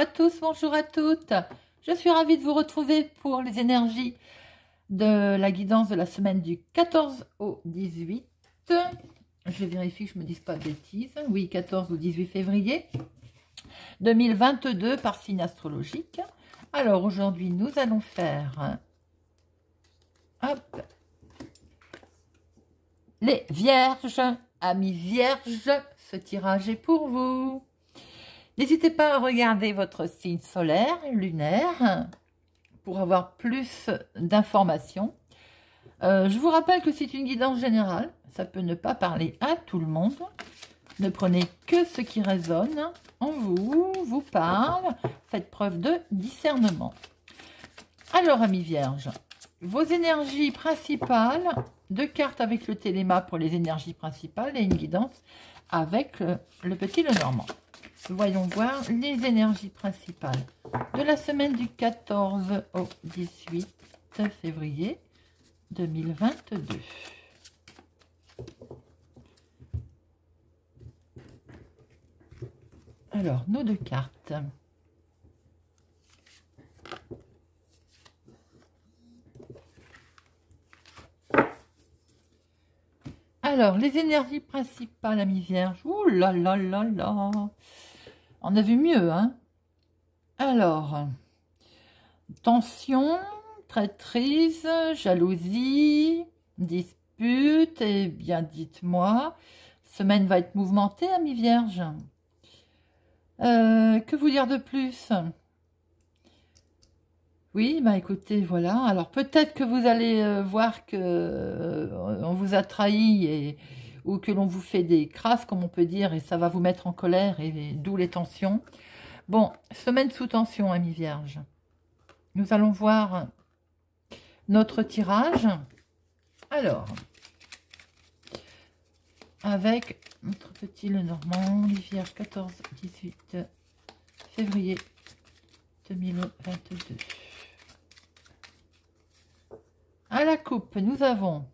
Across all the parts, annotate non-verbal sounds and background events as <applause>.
à tous, bonjour à toutes. Je suis ravie de vous retrouver pour les énergies de la guidance de la semaine du 14 au 18. Je vérifie que je me dise pas de bêtises. Oui, 14 au 18 février 2022 par signe astrologique. Alors aujourd'hui, nous allons faire les vierges. Amis vierges, ce tirage est pour vous. N'hésitez pas à regarder votre signe solaire, lunaire, pour avoir plus d'informations. Euh, je vous rappelle que c'est une guidance générale. Ça peut ne pas parler à tout le monde. Ne prenez que ce qui résonne en vous, vous parle. Faites preuve de discernement. Alors, amis vierges, vos énergies principales, deux cartes avec le téléma pour les énergies principales et une guidance avec le petit le normand. Voyons voir les énergies principales de la semaine du 14 au 18 février 2022. Alors, nos deux cartes. Alors, les énergies principales, amis jour là là là là On a vu mieux, hein Alors, tension, traîtrise, jalousie, dispute, eh bien dites-moi, semaine va être mouvementée, ami vierge. Euh, que vous dire de plus oui, bah écoutez, voilà. Alors peut-être que vous allez euh, voir que euh, on vous a trahi et, ou que l'on vous fait des crasses, comme on peut dire, et ça va vous mettre en colère, et, d'où les tensions. Bon, semaine sous tension, amis vierges. Nous allons voir notre tirage. Alors, avec notre petit Lenormand, les vierges 14, 18 février 2022. À la coupe, nous avons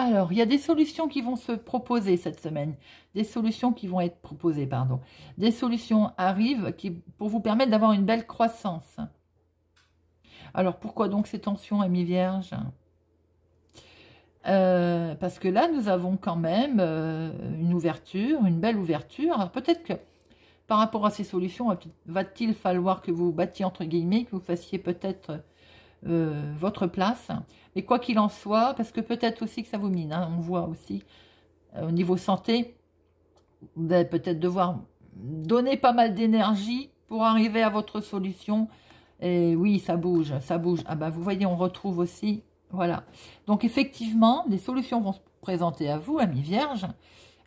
Alors, il y a des solutions qui vont se proposer cette semaine. Des solutions qui vont être proposées, pardon. Des solutions arrivent qui, pour vous permettre d'avoir une belle croissance. Alors, pourquoi donc ces tensions, amis vierges euh, parce que là, nous avons quand même euh, une ouverture, une belle ouverture. peut-être que par rapport à ces solutions, va-t-il falloir que vous battiez entre guillemets, que vous fassiez peut-être euh, votre place. Mais quoi qu'il en soit, parce que peut-être aussi que ça vous mine, hein, on voit aussi euh, au niveau santé, vous allez peut-être devoir donner pas mal d'énergie pour arriver à votre solution. Et oui, ça bouge, ça bouge. Ah bah vous voyez, on retrouve aussi, voilà. Donc effectivement, des solutions vont se présenter à vous, amis vierges.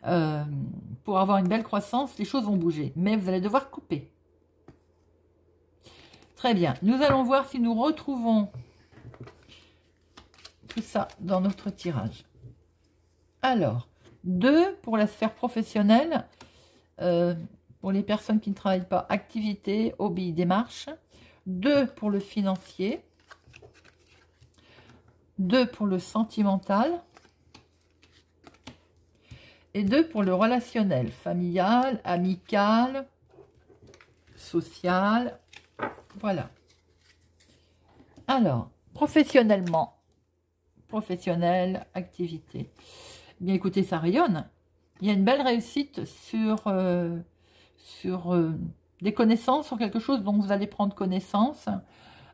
Euh, pour avoir une belle croissance, les choses vont bouger. Mais vous allez devoir couper. Très bien. Nous allons voir si nous retrouvons tout ça dans notre tirage. Alors, deux pour la sphère professionnelle, euh, pour les personnes qui ne travaillent pas, activité, hobby, démarche. Deux pour le financier. Deux pour le sentimental. Et deux pour le relationnel, familial, amical, social, voilà. Alors, professionnellement, professionnel, activité. bien écoutez, ça rayonne. Il y a une belle réussite sur, euh, sur euh, des connaissances, sur quelque chose dont vous allez prendre connaissance.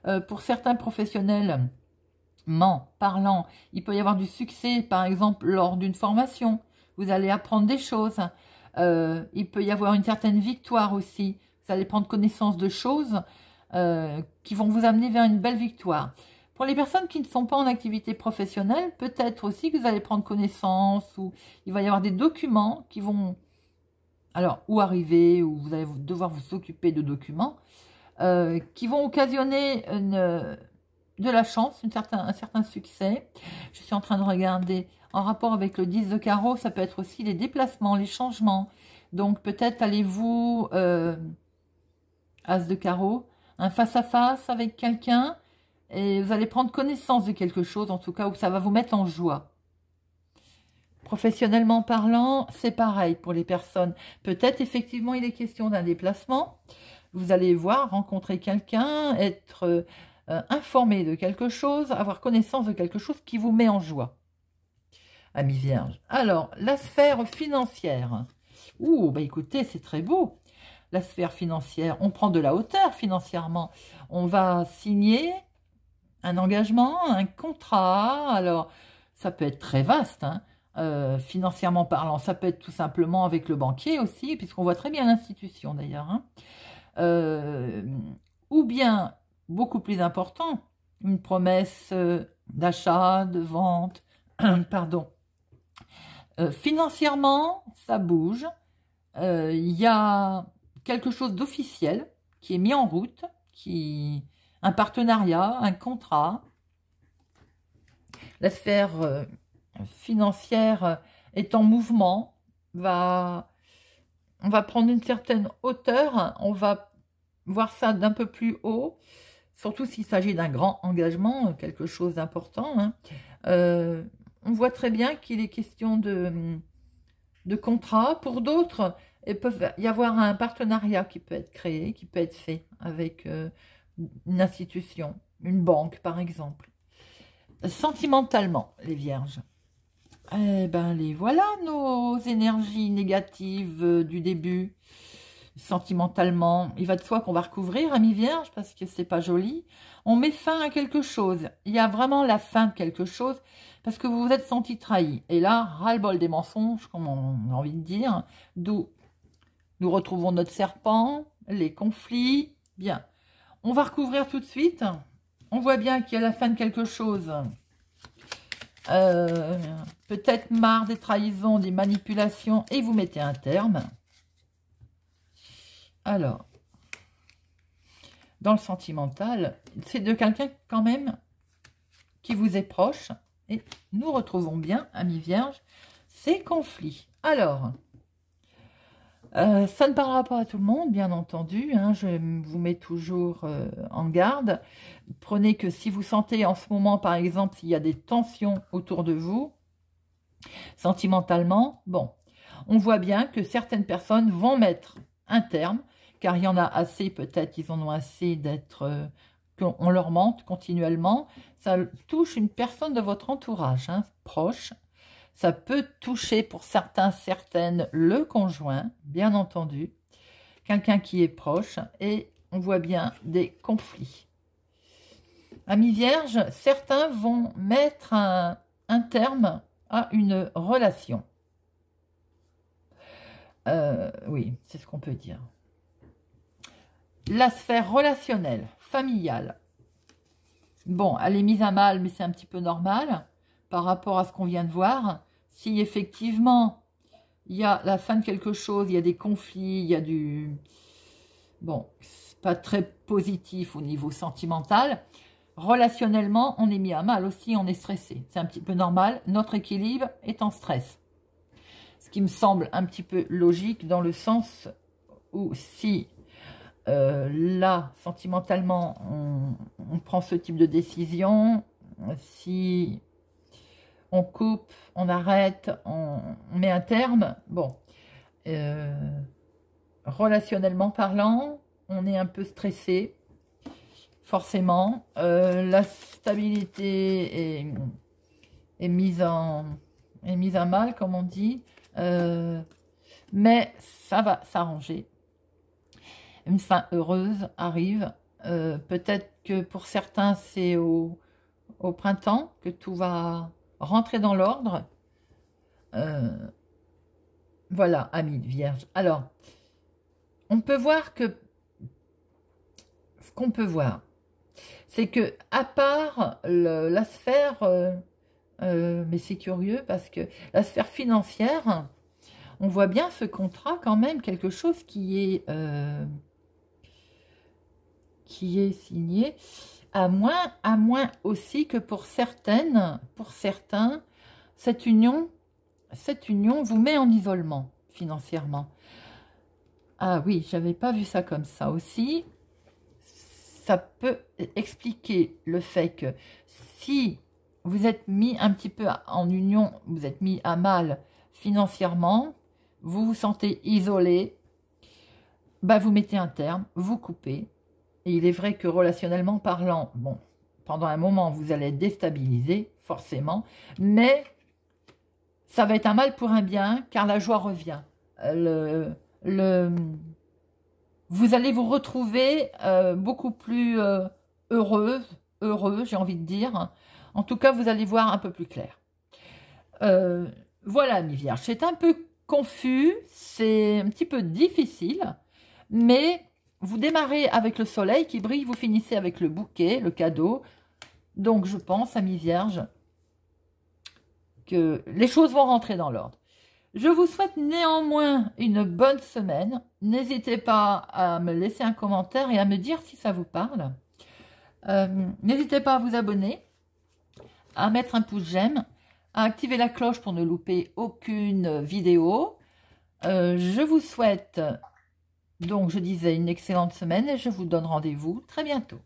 Euh, pour certains professionnels, parlant, il peut y avoir du succès, par exemple, lors d'une formation. Vous allez apprendre des choses. il peut y avoir une certaine victoire aussi. Vous allez prendre connaissance de choses euh, qui vont vous amener vers une belle victoire. Pour les personnes qui ne sont pas en activité professionnelle, peut-être aussi que vous allez prendre connaissance ou il va y avoir des documents qui vont alors où arriver ou vous allez devoir vous occuper de documents euh, qui vont occasionner euh, de la chance, certain, un certain succès. Je suis en train de regarder en rapport avec le 10 de carreau, ça peut être aussi les déplacements, les changements. Donc peut-être allez-vous, as de carreau, un face-à-face avec quelqu'un, et vous allez prendre connaissance de quelque chose, en tout cas, où ça va vous mettre en joie. Professionnellement parlant, c'est pareil pour les personnes. Peut-être, effectivement, il est question d'un déplacement. Vous allez voir, rencontrer quelqu'un, être euh, informé de quelque chose, avoir connaissance de quelque chose qui vous met en joie. Amis vierges. Alors, la sphère financière. Ouh, bah écoutez, c'est très beau la sphère financière, on prend de la hauteur financièrement. On va signer un engagement, un contrat. Alors, ça peut être très vaste, hein. euh, financièrement parlant. Ça peut être tout simplement avec le banquier aussi, puisqu'on voit très bien l'institution d'ailleurs. Hein. Euh, ou bien, beaucoup plus important, une promesse euh, d'achat, de vente, <clears throat> pardon. financièrement, ça bouge. Il y a quelque chose d'officiel qui est mis en route, qui un partenariat, un contrat. La sphère euh, financière euh, est en mouvement, va, on va prendre une certaine hauteur, on va voir ça d'un peu plus haut, surtout s'il s'agit d'un grand engagement, euh, quelque chose d'important. Hein. on voit très bien qu'il est question de contrat. Pour d'autres, il peut y avoir un partenariat qui peut être créé, qui peut être fait avec euh, une institution, une banque par exemple. Sentimentalement, les vierges. Eh ben les voilà nos énergies négatives euh, du début. Sentimentalement, il va de soi qu'on va recouvrir, amis Vierges, parce que c'est pas joli. On met fin à quelque chose. Il y a vraiment la fin de quelque chose parce que vous vous êtes senti trahi. Et là, ras-le-bol des mensonges, comme on a envie de dire, d'où nous retrouvons notre serpent, les conflits. Bien. On va recouvrir tout de suite. On voit bien qu'il y a la fin de quelque chose. Euh, peut-être marre des trahisons, des manipulations. Et vous mettez un terme. Alors, dans le sentimental, c'est de quelqu'un quand même qui vous est proche. Et nous retrouvons bien, amis vierges, ces conflits. Alors, euh, ça ne parlera pas à tout le monde, bien entendu. Hein, je vous mets toujours euh, en garde. Prenez que si vous sentez en ce moment, par exemple, s'il y a des tensions autour de vous, sentimentalement, bon, on voit bien que certaines personnes vont mettre un terme, car il y en a assez, peut-être, ils en ont assez d'être... Euh, qu'on leur mente continuellement, ça touche une personne de votre entourage, hein, proche, ça peut toucher pour certains, certaines, le conjoint, bien entendu, quelqu'un qui est proche, et on voit bien des conflits. Amis vierges, certains vont mettre un, terme à une relation. Euh, oui, c'est ce qu'on peut dire. La sphère relationnelle, familiale. Bon, elle est mise à mal, mais c'est un petit peu normal par rapport à ce qu'on vient de voir si effectivement il y a la fin de quelque chose, il y a des conflits, il y a du... Bon, pas très positif au niveau sentimental. Relationnellement, on est mis à mal aussi, on est stressé. C'est un petit peu normal. Notre équilibre est en stress. Ce qui me semble un petit peu logique dans le sens où si euh, là, sentimentalement, on prend ce type de décision, si on coupe, on arrête, on, met un terme. Bon, euh, relationnellement parlant, on est un peu stressé, forcément. Euh, la stabilité est, mise en, est mise à mal, comme on dit. Euh, mais ça va s'arranger. Une fin heureuse arrive. Peut-être que pour certains, c'est au printemps que tout va rentrer dans l'ordre. Euh, voilà, amis vierge. Alors, on peut voir que... Ce qu'on peut voir, c'est que, à part la sphère... Euh, euh, mais c'est curieux parce que la sphère financière, on voit bien ce contrat quand même, quelque chose qui est, qui est signé à moins, à moins aussi que pour certaines, pour certains, cette union, cette union vous met en isolement financièrement. Ah oui, je n'avais pas vu ça comme ça aussi. Ça peut expliquer le fait que si vous êtes mis un petit peu en union, vous êtes mis à mal financièrement, vous vous sentez isolé, bah vous mettez un terme, vous coupez, et il est vrai que relationnellement parlant, bon, pendant un moment, vous allez être déstabilisé, forcément, mais ça va être un mal pour un bien, car la joie revient. Euh, le, le, vous allez vous retrouver euh, beaucoup plus euh, heureuse, heureux, j'ai envie de dire. En tout cas, vous allez voir un peu plus clair. voilà, mes vierges, c'est un peu confus, c'est un petit peu difficile, mais vous démarrez avec le soleil qui brille, vous finissez avec le bouquet, le cadeau. Donc, je pense, amis vierge que les choses vont rentrer dans l'ordre. Je vous souhaite néanmoins une bonne semaine. N'hésitez pas à me laisser un commentaire et à me dire si ça vous parle. Euh, n'hésitez pas à vous abonner, à mettre un pouce j'aime, à activer la cloche pour ne louper aucune vidéo. Euh, je vous souhaite donc, je disais une excellente semaine et je vous donne rendez-vous très bientôt.